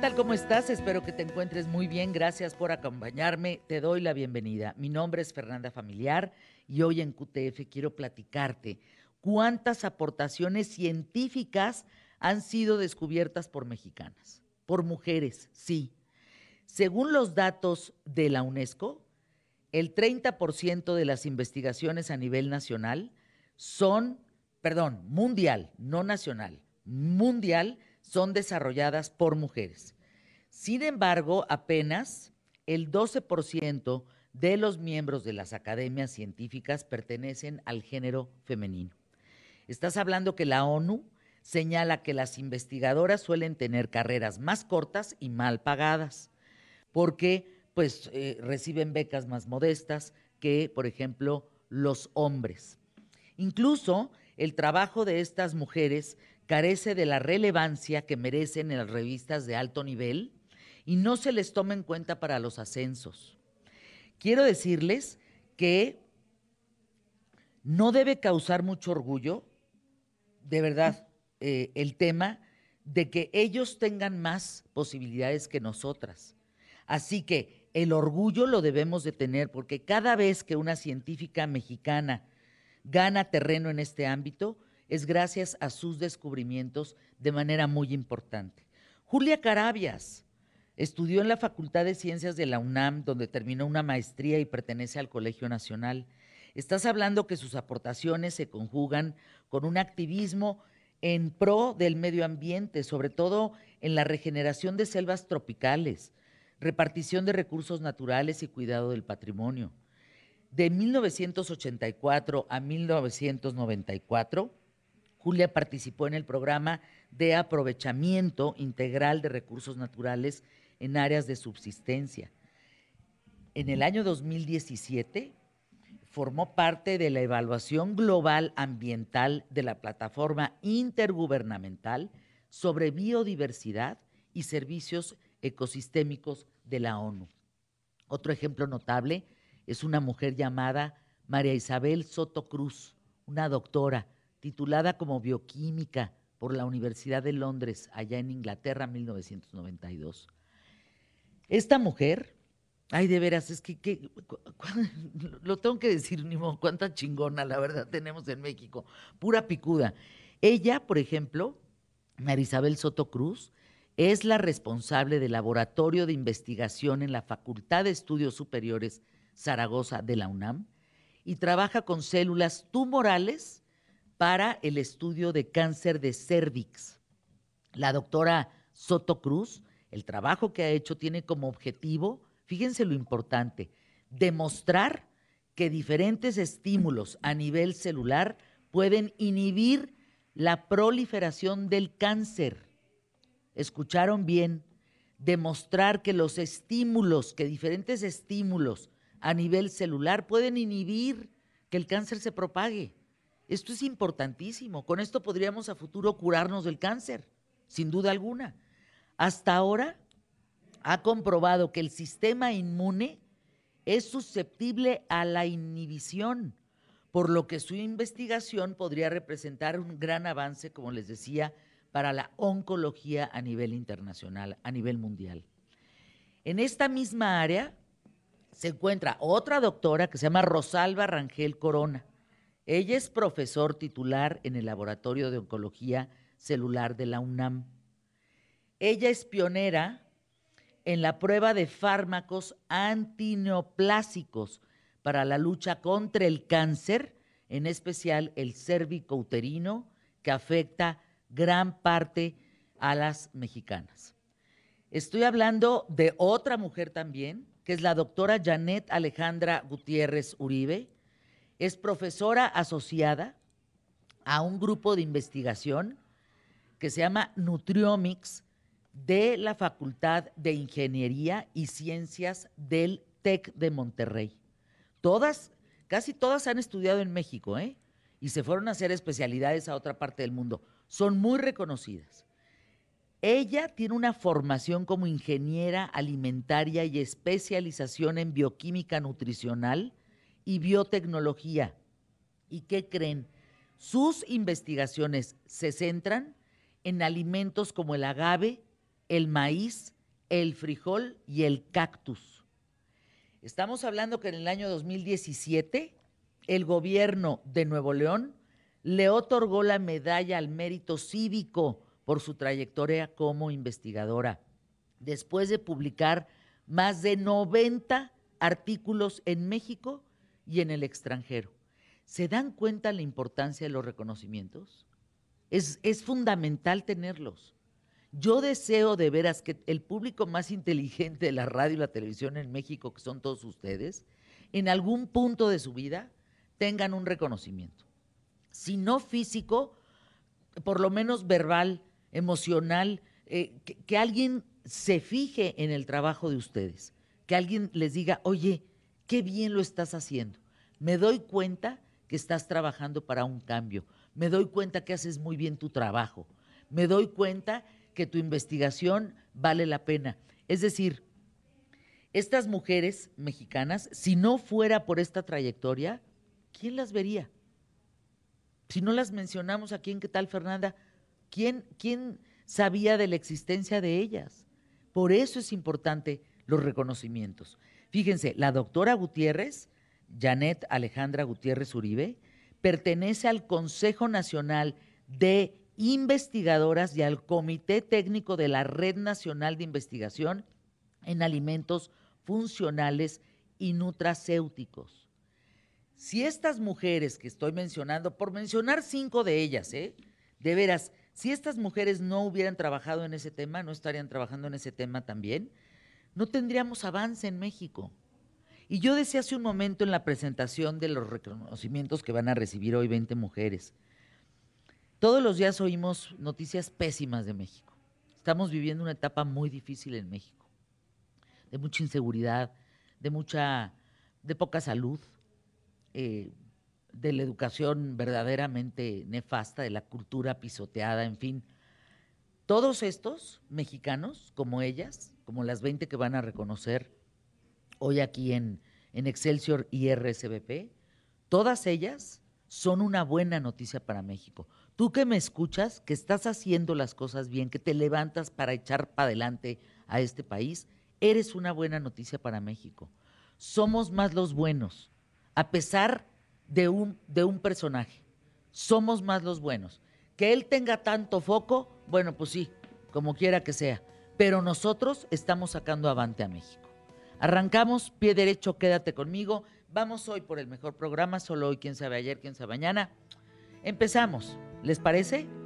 tal? ¿Cómo estás? Espero que te encuentres muy bien. Gracias por acompañarme. Te doy la bienvenida. Mi nombre es Fernanda Familiar y hoy en QTF quiero platicarte cuántas aportaciones científicas han sido descubiertas por mexicanas, por mujeres, sí. Según los datos de la UNESCO, el 30% de las investigaciones a nivel nacional son, perdón, mundial, no nacional, mundial, son desarrolladas por mujeres. Sin embargo, apenas el 12% de los miembros de las academias científicas pertenecen al género femenino. Estás hablando que la ONU señala que las investigadoras suelen tener carreras más cortas y mal pagadas, porque pues eh, reciben becas más modestas que, por ejemplo, los hombres. Incluso el trabajo de estas mujeres carece de la relevancia que merecen en las revistas de alto nivel y no se les toma en cuenta para los ascensos. Quiero decirles que no debe causar mucho orgullo, de verdad, eh, el tema de que ellos tengan más posibilidades que nosotras. Así que el orgullo lo debemos de tener porque cada vez que una científica mexicana gana terreno en este ámbito, es gracias a sus descubrimientos de manera muy importante. Julia Carabias estudió en la Facultad de Ciencias de la UNAM, donde terminó una maestría y pertenece al Colegio Nacional. Estás hablando que sus aportaciones se conjugan con un activismo en pro del medio ambiente, sobre todo en la regeneración de selvas tropicales, repartición de recursos naturales y cuidado del patrimonio. De 1984 a 1994 Julia participó en el programa de aprovechamiento integral de recursos naturales en áreas de subsistencia. En el año 2017 formó parte de la evaluación global ambiental de la plataforma intergubernamental sobre biodiversidad y servicios ecosistémicos de la ONU. Otro ejemplo notable es una mujer llamada María Isabel Soto Cruz, una doctora titulada como Bioquímica por la Universidad de Londres, allá en Inglaterra, 1992. Esta mujer, ay, de veras, es que, lo tengo que decir, Nimo, cuánta chingona, la verdad, tenemos en México, pura picuda. Ella, por ejemplo, Marisabel Soto Cruz, es la responsable del laboratorio de investigación en la Facultad de Estudios Superiores Zaragoza de la UNAM y trabaja con células tumorales para el estudio de cáncer de cervix. La doctora Soto Cruz, el trabajo que ha hecho tiene como objetivo, fíjense lo importante, demostrar que diferentes estímulos a nivel celular pueden inhibir la proliferación del cáncer. ¿Escucharon bien? Demostrar que los estímulos, que diferentes estímulos a nivel celular pueden inhibir que el cáncer se propague. Esto es importantísimo. Con esto podríamos a futuro curarnos del cáncer, sin duda alguna. Hasta ahora ha comprobado que el sistema inmune es susceptible a la inhibición, por lo que su investigación podría representar un gran avance, como les decía, para la oncología a nivel internacional, a nivel mundial. En esta misma área se encuentra otra doctora que se llama Rosalba Rangel Corona. Ella es profesor titular en el Laboratorio de Oncología Celular de la UNAM. Ella es pionera en la prueba de fármacos antineoplásicos para la lucha contra el cáncer, en especial el cervicouterino, que afecta gran parte a las mexicanas. Estoy hablando de otra mujer también, que es la doctora Janet Alejandra Gutiérrez Uribe, es profesora asociada a un grupo de investigación que se llama Nutriomics de la Facultad de Ingeniería y Ciencias del TEC de Monterrey. Todas, casi todas han estudiado en México, ¿eh? Y se fueron a hacer especialidades a otra parte del mundo. Son muy reconocidas. Ella tiene una formación como ingeniera alimentaria y especialización en bioquímica nutricional y biotecnología. ¿Y qué creen? Sus investigaciones se centran en alimentos como el agave, el maíz, el frijol y el cactus. Estamos hablando que en el año 2017 el gobierno de Nuevo León le otorgó la medalla al mérito cívico por su trayectoria como investigadora, después de publicar más de 90 artículos en México y en el extranjero. ¿Se dan cuenta la importancia de los reconocimientos? Es, fundamental tenerlos. Yo deseo de veras que el público más inteligente de la radio y la televisión en México, que son todos ustedes, en algún punto de su vida tengan un reconocimiento. Si no físico, por lo menos verbal, emocional, eh, que, alguien se fije en el trabajo de ustedes, que alguien les diga, oye, qué bien lo estás haciendo. Me doy cuenta que estás trabajando para un cambio. Me doy cuenta que haces muy bien tu trabajo. Me doy cuenta que tu investigación vale la pena. Es decir, estas mujeres mexicanas, si no fuera por esta trayectoria, ¿quién las vería? Si no las mencionamos aquí en qué tal Fernanda, ¿quién, quién sabía de la existencia de ellas? Por eso es importante los reconocimientos. Fíjense, la doctora Gutiérrez, Janet Alejandra Gutiérrez Uribe, pertenece al Consejo Nacional de Investigadoras y al Comité Técnico de la Red Nacional de Investigación en Alimentos Funcionales y Nutracéuticos. Si estas mujeres que estoy mencionando, por mencionar cinco de ellas, ¿eh? de veras, si estas mujeres no hubieran trabajado en ese tema, no estarían trabajando en ese tema también, no tendríamos avance en México. Y yo decía hace un momento en la presentación de los reconocimientos que van a recibir hoy 20 mujeres, todos los días oímos noticias pésimas de México. Estamos viviendo una etapa muy difícil en México, de mucha inseguridad, de mucha, de poca salud, eh, de la educación verdaderamente nefasta, de la cultura pisoteada, en fin. Todos estos mexicanos, como ellas, como las 20 que van a reconocer hoy aquí en, Excelsior y RSBP, todas ellas son una buena noticia para México. Tú que me escuchas, que estás haciendo las cosas bien, que te levantas para echar para adelante a este país, eres una buena noticia para México. Somos más los buenos, a pesar de un, de un personaje. Somos más los buenos. Que él tenga tanto foco, bueno, pues sí, como quiera que sea. Pero nosotros estamos sacando avante a México. Arrancamos, pie derecho, quédate conmigo. Vamos hoy por el mejor programa, solo hoy, quién sabe ayer, quién sabe mañana. Empezamos, ¿les parece?